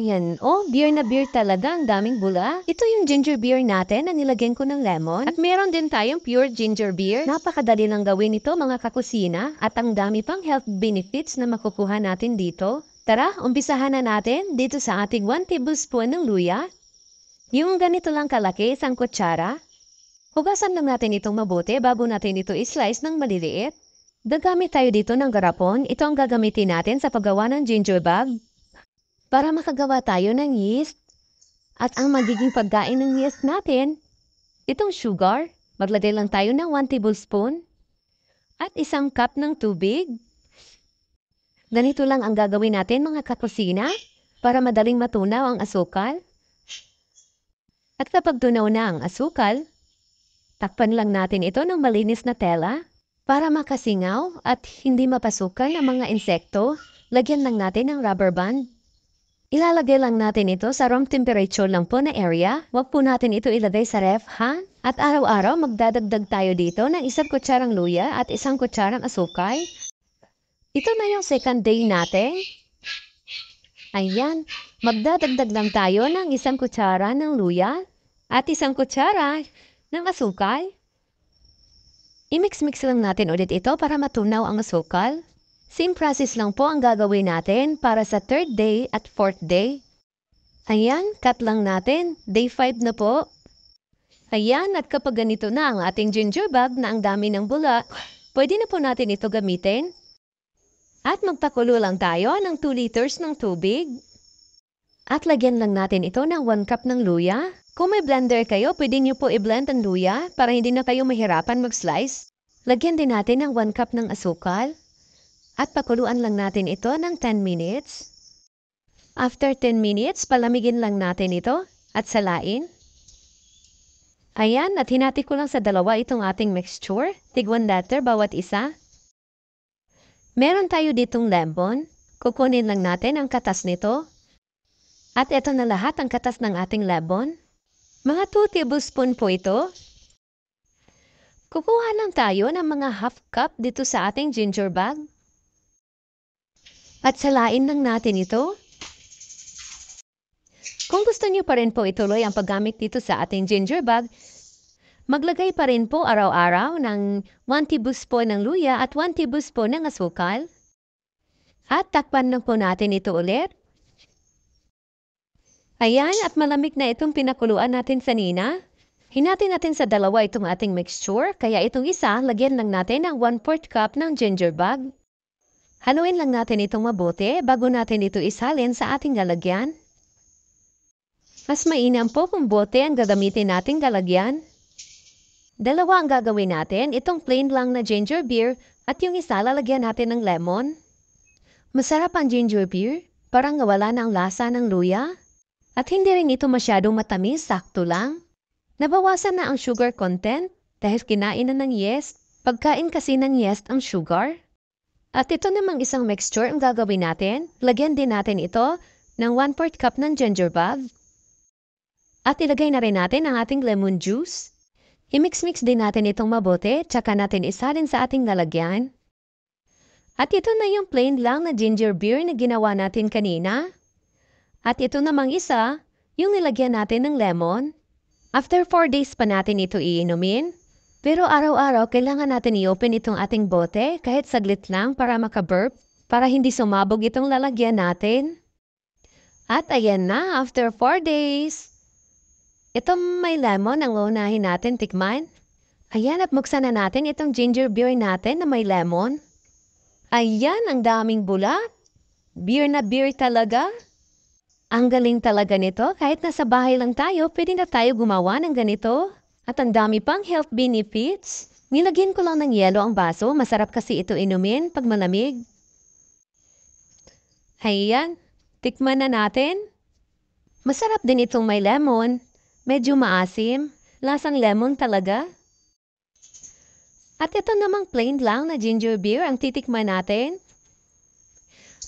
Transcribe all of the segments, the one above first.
Ayan, oh, beer na beer talaga, ang daming bula. Ito yung ginger beer natin na nilagyan ko ng lemon. At meron din tayong pure ginger beer. Napakadali lang gawin ito mga kakusina at ang dami pang health benefits na makukuha natin dito. Tara, umpisahan na natin dito sa ating 1 tablespoon ng luya. Yung ganito lang kalaki, isang kutsara. Hugasan lang natin itong mabuti bago natin ito islice ng maliliit. Gagamit tayo dito ng garapon. Ito ang gagamitin natin sa paggawa ng ginger bag para makagawa tayo ng yeast. At ang magiging pagkain ng yeast natin, itong sugar, maglagay lang tayo ng 1 tablespoon at isang cup ng tubig. Ganito lang ang gagawin natin mga kakusina para madaling matunaw ang asukal. At kapag tunaw na ang asukal, takpan lang natin ito ng malinis na tela para makasingaw at hindi mapasukan ng mga insekto, lagyan lang natin ng rubber band Ilalagay lang natin ito sa room temperature lang po na area. Huwag po natin ito ilagay sa ref, ha? At araw-araw magdadagdag tayo dito ng isang kutsarang luya at isang kutsarang asukay. Ito na yung second day natin. Ayan, magdadagdag lang tayo ng isang kutsara ng luya at isang kutsara ng asukal. I-mix-mix lang natin ulit ito para matunaw ang asukal. Same process lang po ang gagawin natin para sa third day at fourth day. Ayan, cut lang natin. Day 5 na po. Ayan, at kapag ganito na ang ating ginger gingerbug na ang dami ng bula, pwede na po natin ito gamitin. At magpakulo lang tayo ng 2 liters ng tubig. At lagyan lang natin ito ng 1 cup ng luya. Kung may blender kayo, pwede niyo po i-blend ang luya para hindi na kayo mahirapan mag-slice. Lagyan din natin ng 1 cup ng asukal. At pakuluan lang natin ito ng 10 minutes. After 10 minutes, palamigin lang natin ito at salain. Ayan, at hinati ko lang sa dalawa itong ating mixture. tigwan 1 letter bawat isa. Meron tayo ditong lemon. Kukunin lang natin ang katas nito. At ito na lahat ang katas ng ating lemon. Mga 2 tablespoon po ito. Kukuha lang tayo ng mga half cup dito sa ating ginger bag. Patsalain lang natin ito. Kung gusto niyo pa rin po ituloy ang paggamit dito sa ating ginger bag, maglagay pa rin po araw-araw ng 1 teaspoon ng luya at 1 teaspoon ng asukal. At takpan lang po natin ito ulit. Ayan, at malamig na itong pinakuluan natin sa nina. Hinati natin sa dalawa itong ating mixture, kaya itong isa, lagyan lang natin ng 1 4 cup ng ginger bag. Hanuin lang natin itong mabuti bago natin ito isalin sa ating galagyan. Mas mainam po kung bote ang gagamitin nating galagyan. Dalawa ang gagawin natin, itong plain lang na ginger beer at yung isa lalagyan natin ng lemon. Masarap ang ginger beer, parang nawala na ang lasa ng luya. At hindi rin ito masyadong matamis, sakto lang. Nabawasan na ang sugar content dahil kinain na ng yeast. Pagkain kasi ng yeast ang sugar. At ito namang isang mixture ang gagawin natin. Lagyan din natin ito ng 1 4 cup ng ginger bath. At ilagay na rin natin ang ating lemon juice. I-mix-mix din natin itong mabuti, tsaka natin isa rin sa ating lalagyan. At ito na yung plain lang na ginger beer na ginawa natin kanina. At ito namang isa, yung nilagyan natin ng lemon. After 4 days pa natin ito iinumin, pero araw-araw kailangan natin i-open itong ating bote kahit saglit lang para makaburp para hindi sumabog itong lalagyan natin. At ayan na, after 4 days. Itong may lemon ang unahin natin tikman. Ayan at buksan na natin itong ginger beer natin na may lemon. Ayan, ang daming bula. Beer na beer talaga. Ang galing talaga nito. Kahit nasa bahay lang tayo, pwede na tayo gumawa ng ganito. At ang dami pang health benefits. Nilagyan ko lang ng yelo ang baso. Masarap kasi ito inumin pag malamig. Ayan, tikman na natin. Masarap din itong may lemon. Medyo maasim. Lasang lemon talaga. At ito namang plain lang na ginger beer ang titikman natin.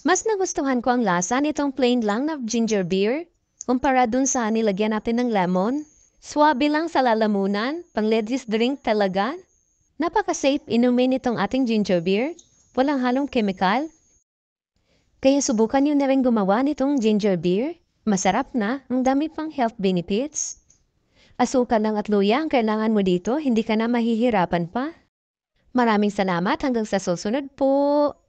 Mas nagustuhan ko ang lasa nitong plain lang na ginger beer kumpara dun sa nilagyan natin ng lemon. Swabe lang sa lalamunan, pang-ladies drink talaga. Napaka-safe inumin itong ating ginger beer. Walang halong kemikal. Kaya subukan nyo na rin gumawa nitong ginger beer. Masarap na, ang dami pang health benefits. Asukan lang at luya ang kailangan mo dito, hindi ka na mahihirapan pa. Maraming salamat hanggang sa susunod po.